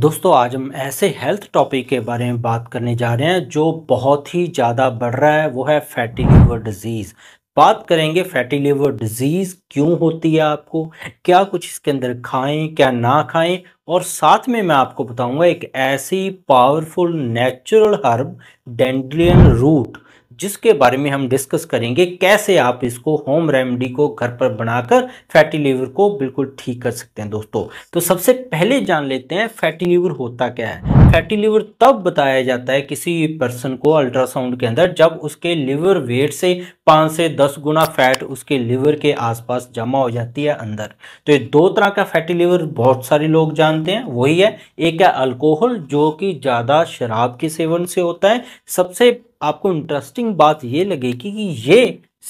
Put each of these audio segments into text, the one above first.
दोस्तों आज हम ऐसे हेल्थ टॉपिक के बारे में बात करने जा रहे हैं जो बहुत ही ज़्यादा बढ़ रहा है वो है फैटी लिवर डिजीज़ बात करेंगे फैटी लिवर डिजीज़ क्यों होती है आपको क्या कुछ इसके अंदर खाएं क्या ना खाएं और साथ में मैं आपको बताऊंगा एक ऐसी powerful natural herb dandelion root जिसके बारे में हम डिस्कस करेंगे कैसे आप इसको होम रेमेडी को घर पर बनाकर फैटी लीवर को बिल्कुल ठीक कर सकते हैं दोस्तों तो सबसे पहले जान लेते हैं फैटी लीवर होता क्या है फैटी लीवर तब बताया जाता है किसी पर्सन को अल्ट्रासाउंड के अंदर जब उसके लीवर वेट से पाँच से दस गुना फैट उसके लीवर के आसपास जमा हो जाती है अंदर तो ये दो तरह का फैटी लीवर बहुत सारे लोग जानते हैं वही है एक है अल्कोहल जो कि ज़्यादा शराब के सेवन से होता है सबसे आपको इंटरेस्टिंग बात ये लगेगी कि ये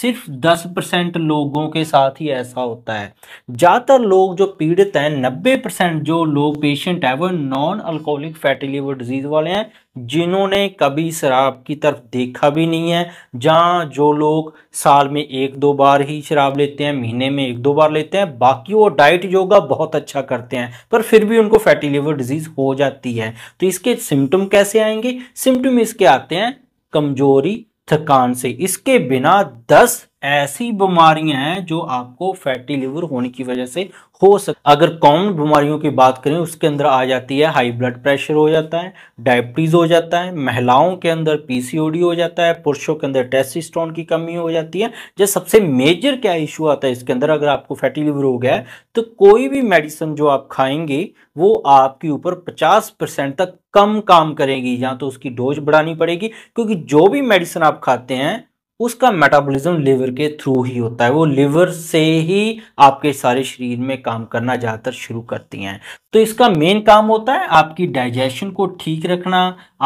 सिर्फ दस परसेंट लोगों के साथ ही ऐसा होता है ज़्यादातर लोग जो पीड़ित हैं नब्बे परसेंट जो लोग पेशेंट हैं वो non alcoholic fatty liver disease वाले हैं जिन्होंने कभी शराब की तरफ देखा भी नहीं है जहाँ जो लोग साल में एक दो बार ही शराब लेते हैं महीने में एक दो बार लेते हैं बाकी वो डाइट योगा बहुत अच्छा करते हैं पर फिर भी उनको फैटी लिवर डिजीज़ हो जाती है तो इसके सिम्टम कैसे आएंगे सिम्टम इसके आते हैं कमजोरी थकान से इसके बिना दस ऐसी बीमारियां हैं जो आपको फैटी लिवर होने की वजह से हो सक अगर कॉमन बीमारियों की बात करें उसके अंदर आ जाती है हाई ब्लड प्रेशर हो जाता है डायबिटीज़ हो जाता है महिलाओं के अंदर पीसीओडी हो जाता है पुरुषों के अंदर टेस्टिस्टोन की कमी हो जाती है जो सबसे मेजर क्या इशू आता है इसके अंदर अगर आपको फैटी लिवर हो गया है तो कोई भी मेडिसिन जो आप खाएंगे वो आपके ऊपर पचास परसेंट तक कम काम करेगी या तो उसकी डोज बढ़ानी पड़ेगी क्योंकि जो भी मेडिसिन आप खाते हैं उसका मेटाबॉलिज्म लीवर के थ्रू ही होता है वो लिवर से ही आपके सारे शरीर में काम करना ज़्यादातर शुरू करती हैं तो इसका मेन काम होता है आपकी डाइजेशन को ठीक रखना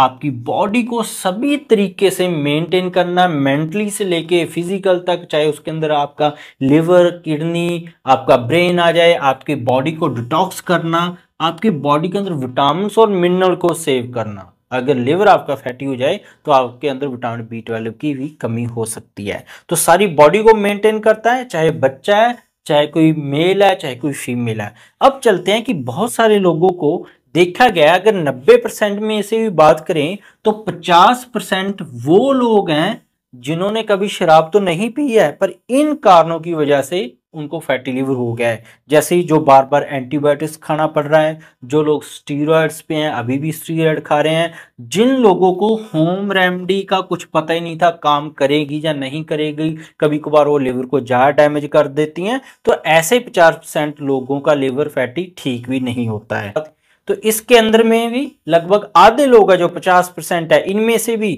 आपकी बॉडी को सभी तरीके से मेंटेन करना मेंटली से लेके फिजिकल तक चाहे उसके अंदर आपका लिवर किडनी आपका ब्रेन आ जाए आपकी बॉडी को डिटॉक्स करना आपकी बॉडी के अंदर विटामिन और मिनरल को सेव करना अगर लिवर आपका फैटी हो जाए तो आपके अंदर विटामिन बी ट्वेल्व की भी कमी हो सकती है तो सारी बॉडी को मेंटेन करता है चाहे बच्चा है चाहे कोई मेल है चाहे कोई फीमेल है अब चलते हैं कि बहुत सारे लोगों को देखा गया अगर 90 परसेंट में से भी बात करें तो 50 परसेंट वो लोग हैं जिन्होंने कभी शराब तो नहीं पी है पर इन कारणों की वजह से उनको फैटी लिवर हो गया है जैसे ही जो बार बार एंटीबायोटिक्स खाना पड़ रहा है जो लोग स्टीरॉयड्स पे हैं अभी भी स्टीरॉयड खा रहे हैं जिन लोगों को होम रेमडी का कुछ पता ही नहीं था काम करेगी या नहीं करेगी कभी कभार वो लीवर को ज़्यादा डैमेज कर देती हैं तो ऐसे पचास लोगों का लीवर फैटी ठीक भी नहीं होता है तो इसके अंदर में भी लगभग आधे लोग है जो 50 परसेंट है इनमें से भी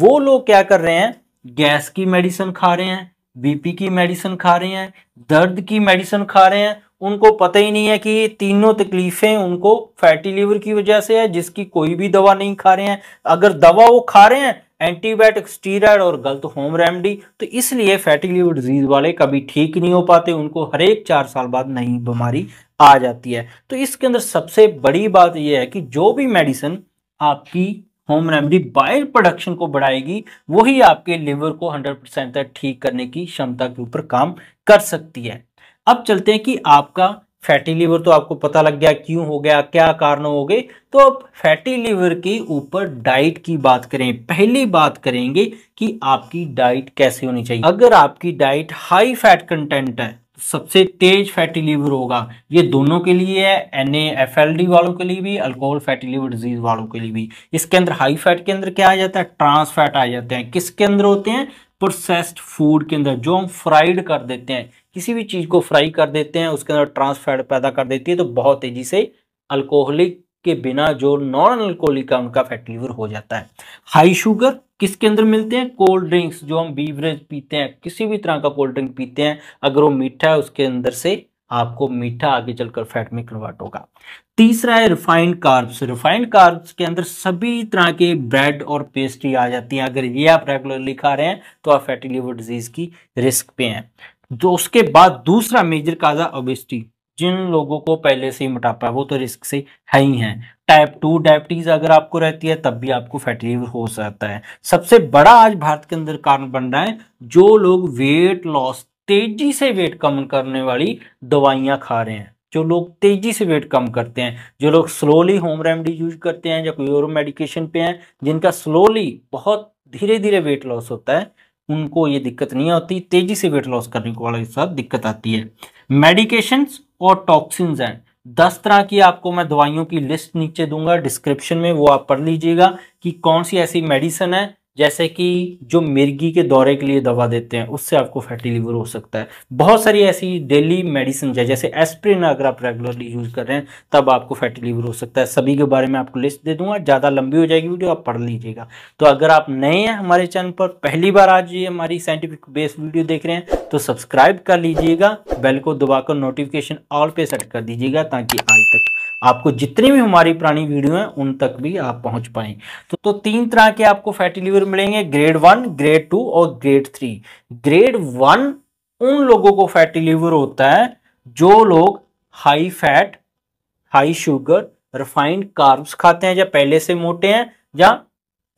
वो लोग क्या कर रहे हैं गैस की मेडिसिन खा रहे हैं बीपी की मेडिसिन खा रहे हैं दर्द की मेडिसिन खा रहे हैं उनको पता ही नहीं है कि ये तीनों तकलीफें उनको फैटी लीवर की वजह से है जिसकी कोई भी दवा नहीं खा रहे हैं अगर दवा वो खा रहे हैं एंटीबायोटिक स्टीराइड और गलत होम रेमडी तो इसलिए फैटी लीवर डिजीज वाले कभी ठीक नहीं हो पाते उनको हर एक चार साल बाद नई बीमारी आ जाती है तो इसके अंदर सबसे बड़ी बात यह है कि जो भी मेडिसिन आपकी होम रेमेडी बाइल प्रोडक्शन को बढ़ाएगी वही आपके लिवर को 100 परसेंट तक ठीक करने की क्षमता के ऊपर काम कर सकती है अब चलते हैं कि आपका फैटी लिवर तो आपको पता लग गया क्यों हो गया क्या कारण हो गए तो अब फैटी लिवर के ऊपर डाइट की बात करें पहली बात करेंगे कि आपकी डाइट कैसे होनी चाहिए अगर आपकी डाइट हाई फैट कंटेंट है सबसे तेज फैटी लीवर होगा ये दोनों के लिए है एन एफ वालों के लिए भी अल्कोहल फैटी लीवर डिजीज वालों के लिए भी इसके अंदर हाई फैट के अंदर क्या आ जाता है ट्रांस फैट आ जाते हैं किसके अंदर होते हैं प्रोसेस्ड फूड के अंदर जो हम फ्राइड कर देते हैं किसी भी चीज़ को फ्राई कर देते हैं उसके अंदर ट्रांस फैट पैदा कर देती है तो बहुत तेजी से अल्कोहलिक के बिना जो नॉन अल्कोहलिक है उनका फैटी लीवर हो जाता है हाई शुगर किसके अंदर मिलते हैं कोल्ड ड्रिंक्स जो हम बीवरेज पीते हैं किसी भी तरह का कोल्ड ड्रिंक पीते हैं अगर वो मीठा है उसके अंदर से आपको मीठा आगे चलकर फैट में कन्वर्ट होगा तीसरा है रिफाइंड कार्ब्स रिफाइंड कार्ब्स के अंदर सभी तरह के ब्रेड और पेस्ट्री आ जाती हैं अगर ये आप रेगुलरली खा रहे हैं तो आप फैटी लिवर डिजीज की रिस्क पे हैं जो तो उसके बाद दूसरा मेजर काजा ओबेस्टी जिन लोगों को पहले से ही मोटापा है वो तो रिस्क से है ही है टाइप टू डायबिटीज अगर आपको रहती है तब भी आपको फैटी हो सकता है सबसे बड़ा आज भारत के अंदर कारण बन रहा है जो लोग वेट लॉस तेजी से वेट कम करने वाली दवाइयां खा रहे हैं जो लोग तेजी से वेट कम करते हैं जो लोग स्लोली होम रेमेडी यूज करते हैं या कोई और मेडिकेशन पे हैं जिनका स्लोली बहुत धीरे धीरे वेट लॉस होता है उनको ये दिक्कत नहीं होती तेजी से वेट लॉस करने वाले के साथ दिक्कत आती है मेडिकेशंस और टॉक्सिन्स हैं दस तरह की आपको मैं दवाइयों की लिस्ट नीचे दूंगा डिस्क्रिप्शन में वो आप पढ़ लीजिएगा कि कौन सी ऐसी मेडिसिन है जैसे कि जो मिर्गी के दौरे के लिए दवा देते हैं उससे आपको फैटी लीवर हो सकता है बहुत सारी ऐसी डेली मेडिसिन है जैसे एस्प्रिन अगर आप रेगुलरली यूज़ कर रहे हैं तब आपको फैटी लीवर हो सकता है सभी के बारे में आपको लिस्ट दे दूंगा ज़्यादा लंबी हो जाएगी वीडियो आप पढ़ लीजिएगा तो अगर आप नए हैं हमारे चैनल पर पहली बार आज ये हमारी साइंटिफिक बेस्ड वीडियो देख रहे हैं तो सब्सक्राइब कर लीजिएगा बेल को दबाकर नोटिफिकेशन ऑल पे सेट कर दीजिएगा ताकि आज तक आपको जितनी भी हमारी पुरानी वीडियो हैं उन तक भी आप पहुंच पाएँ तो, तो तीन तरह के आपको फैटी लीवर फिर मिलेंगे ग्रेड वन ग्रेड टू और ग्रेड थ्री ग्रेड वन उन लोगों को फैटी लीवर होता है जो लोग high fat high sugar refined carbs खाते हैं या पहले से मोटे हैं या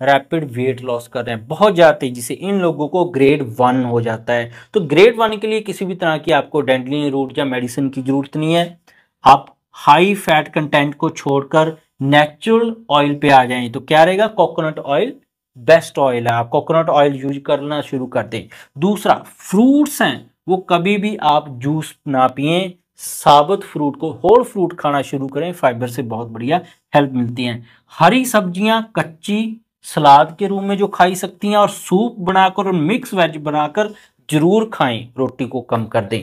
रैपिड वेट लॉस कर रहे हैं बहुत ज़्यादा तेजी से इन लोगों को ग्रेड वन हो जाता है तो ग्रेड वन के लिए किसी भी तरह की आपको डेंटली रूट या मेडिसिन की जरूरत नहीं है आप हाई फैट कंटेंट को छोड़कर नेचुरल ऑयल पे आ जाएं तो क्या रहेगा कोकोनट ऑयल बेस्ट ऑयल है आप कोकोनट ऑयल यूज करना शुरू कर दें दूसरा फ्रूट्स हैं वो कभी भी आप जूस ना पिए साबुत फ्रूट को होल फ्रूट खाना शुरू करें फाइबर से बहुत बढ़िया हेल्प मिलती है हरी सब्जियां कच्ची सलाद के रूप में जो खाई सकती हैं और सूप बनाकर और मिक्स वेज बनाकर जरूर खाएं रोटी को कम कर दें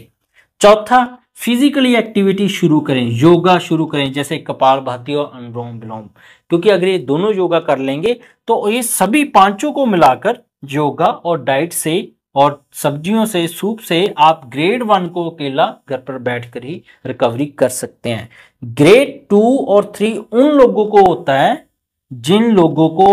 चौथा फिजिकली एक्टिविटी शुरू करें योगा शुरू करें जैसे कपाल भाती और अनुलोम विलोम क्योंकि अगर ये दोनों योगा कर लेंगे तो ये सभी पांचों को मिलाकर योगा और डाइट से और सब्जियों से सूप से आप ग्रेड वन को अकेला घर पर बैठकर ही रिकवरी कर सकते हैं ग्रेड टू और थ्री उन लोगों को होता है जिन लोगों को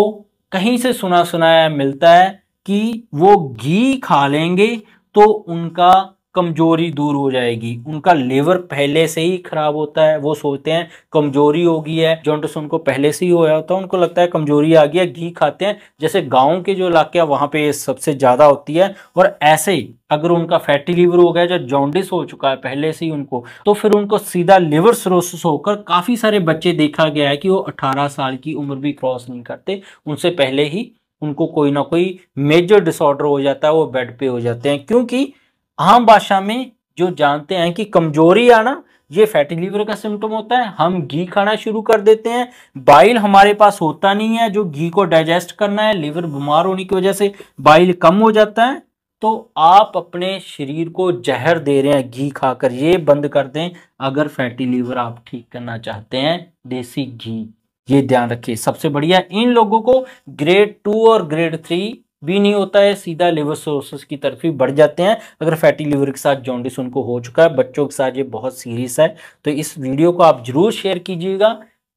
कहीं से सुना सुनाया मिलता है कि वो घी खा लेंगे तो उनका कमजोरी दूर हो जाएगी उनका लेवर पहले से ही खराब होता है वो सोचते हैं कमजोरी हो गई है जॉन्टस उनको पहले से ही होया होता है उनको लगता है कमजोरी आ गई है घी खाते हैं जैसे गांव के जो इलाके हैं वहाँ पे ये सबसे ज़्यादा होती है और ऐसे ही अगर उनका फैटी लीवर हो गया या जॉन्डिस हो चुका है पहले से ही उनको तो फिर उनको सीधा लिवर सरोसिस होकर काफ़ी सारे बच्चे देखा गया है कि वो अठारह साल की उम्र भी क्रॉस नहीं करते उनसे पहले ही उनको कोई ना कोई मेजर डिसऑर्डर हो जाता है वो बेड पे हो जाते हैं क्योंकि आम भाषा में जो जानते हैं कि कमजोरी आना ये फैटी लीवर का सिम्टम होता है हम घी खाना शुरू कर देते हैं बाइल हमारे पास होता नहीं है जो घी को डाइजेस्ट करना है लीवर बीमार होने की वजह से बाइल कम हो जाता है तो आप अपने शरीर को जहर दे रहे हैं घी खाकर ये बंद कर दें अगर फैटी लीवर आप ठीक करना चाहते हैं देसी घी ये ध्यान रखिए सबसे बढ़िया इन लोगों को ग्रेड टू और ग्रेड थ्री भी नहीं होता है सीधा लिवर सोर्सेस की तरफ ही बढ़ जाते हैं अगर फैटी लिवर के साथ जॉन्डिस उनको हो चुका है बच्चों के साथ ये बहुत सीरियस है तो इस वीडियो को आप जरूर शेयर कीजिएगा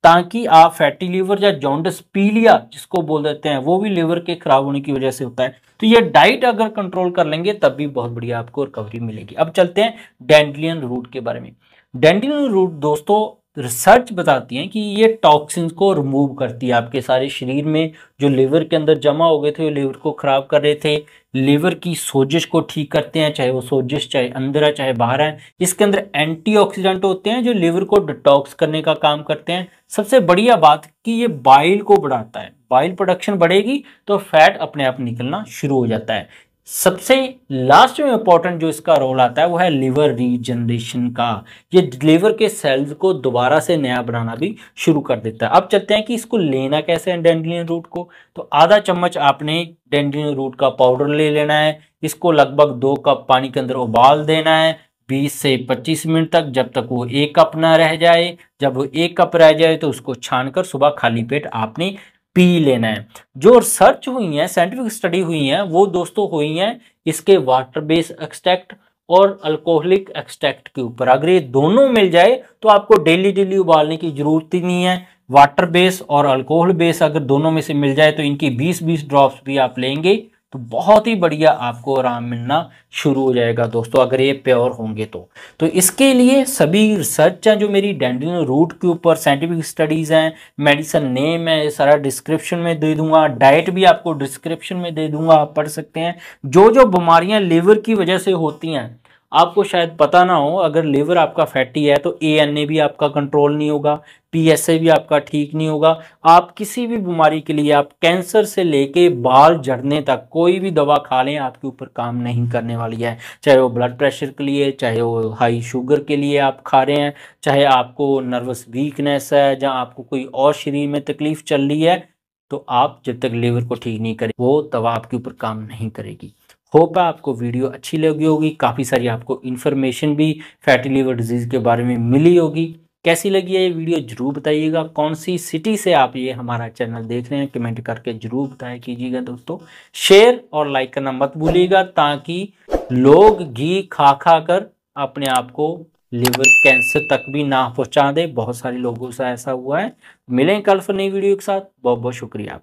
ताकि आप फैटी लिवर या जॉन्डिस पीलिया जिसको बोल देते हैं वो भी लीवर के खराब होने की वजह से होता है तो ये डाइट अगर कंट्रोल कर लेंगे तब भी बहुत बढ़िया आपको रिकवरी मिलेगी अब चलते हैं डेंडलियन रूट के बारे में डेंडिलियन रूट दोस्तों रिसर्च बताती हैं कि ये टॉक्सिन को रिमूव करती है आपके सारे शरीर में जो लीवर के अंदर जमा हो गए थे लीवर को ख़राब कर रहे थे लीवर की सोजिश को ठीक करते हैं चाहे वो सोजिश चाहे अंदर है चाहे बाहर है इसके अंदर एंटीऑक्सीडेंट होते हैं जो लीवर को डिटॉक्स करने का काम करते हैं सबसे बढ़िया बात कि ये बाइल को बढ़ाता है बाइल प्रोडक्शन बढ़ेगी तो फैट अपने आप निकलना शुरू हो जाता है सबसे लास्ट में इंपॉर्टेंट जो इसका रोल आता है वो है लिवर रीजनरेशन का ये लिवर के सेल्स को दोबारा से नया बनाना भी शुरू कर देता है अब चलते हैं कि इसको लेना कैसे है डेंडिलियन रूट को तो आधा चम्मच आपने डेंडिलियन रूट का पाउडर ले लेना है इसको लगभग दो कप पानी के अंदर उबाल देना है 20 से 25 मिनट तक जब तक वो एक कप ना रह जाए जब वो एक कप रह जाए तो उसको छानकर सुबह खाली पेट आपने पी लेना है जो रिसर्च हुई है साइंटिफिक स्टडी हुई है वो दोस्तों हुई हैं इसके वाटर बेस एक्सट्रैक्ट और अल्कोहलिक एक्सट्रैक्ट के ऊपर अगर ये दोनों मिल जाए तो आपको डेली डेली उबालने की जरूरत ही नहीं है वाटर बेस और अल्कोहल बेस अगर दोनों में से मिल जाए तो इनकी 20-20 ड्रॉप्स भी आप लेंगे तो बहुत ही बढ़िया आपको आराम मिलना शुरू हो जाएगा दोस्तों अगर ये प्योर होंगे तो तो इसके लिए सभी रिसर्च हैं जो मेरी डेंड्रिन रूट के ऊपर साइंटिफिक स्टडीज़ हैं मेडिसन नेम है ये सारा डिस्क्रिप्शन में दे दूंगा डाइट भी आपको डिस्क्रिप्शन में दे दूंगा आप पढ़ सकते हैं जो जो बीमारियां लीवर की वजह से होती हैं आपको शायद पता ना हो अगर लीवर आपका फैटी है तो ए एन ए भी आपका कंट्रोल नहीं होगा पी एस ए भी आपका ठीक नहीं होगा आप किसी भी बीमारी के लिए आप कैंसर से लेके बाल झड़ने तक कोई भी दवा खा लें आपके ऊपर काम नहीं करने वाली है चाहे वो ब्लड प्रेशर के लिए चाहे वो हाई शुगर के लिए आप खा रहे हैं चाहे आपको नर्वस वीकनेस है जहाँ आपको कोई और शरीर में तकलीफ चल रही है तो आप जब तक लीवर को ठीक नहीं करें वो दवा आपके ऊपर काम नहीं करेगी होप है आपको वीडियो अच्छी लगी होगी काफ़ी सारी आपको इन्फॉर्मेशन भी फैटी लिवर डिजीज़ के बारे में मिली होगी कैसी लगी है ये वीडियो ज़रूर बताइएगा कौन सी सिटी से आप ये हमारा चैनल देख रहे हैं कमेंट करके ज़रूर बताया कीजिएगा दोस्तों शेयर और लाइक करना मत भूलिएगा ताकि लोग घी खा खा कर अपने आप को लिवर कैंसर तक भी ना पहुंचा दे बहुत सारे लोगों से ऐसा हुआ है मिलें कल फिर नई वीडियो के साथ बहुत बहुत शुक्रिया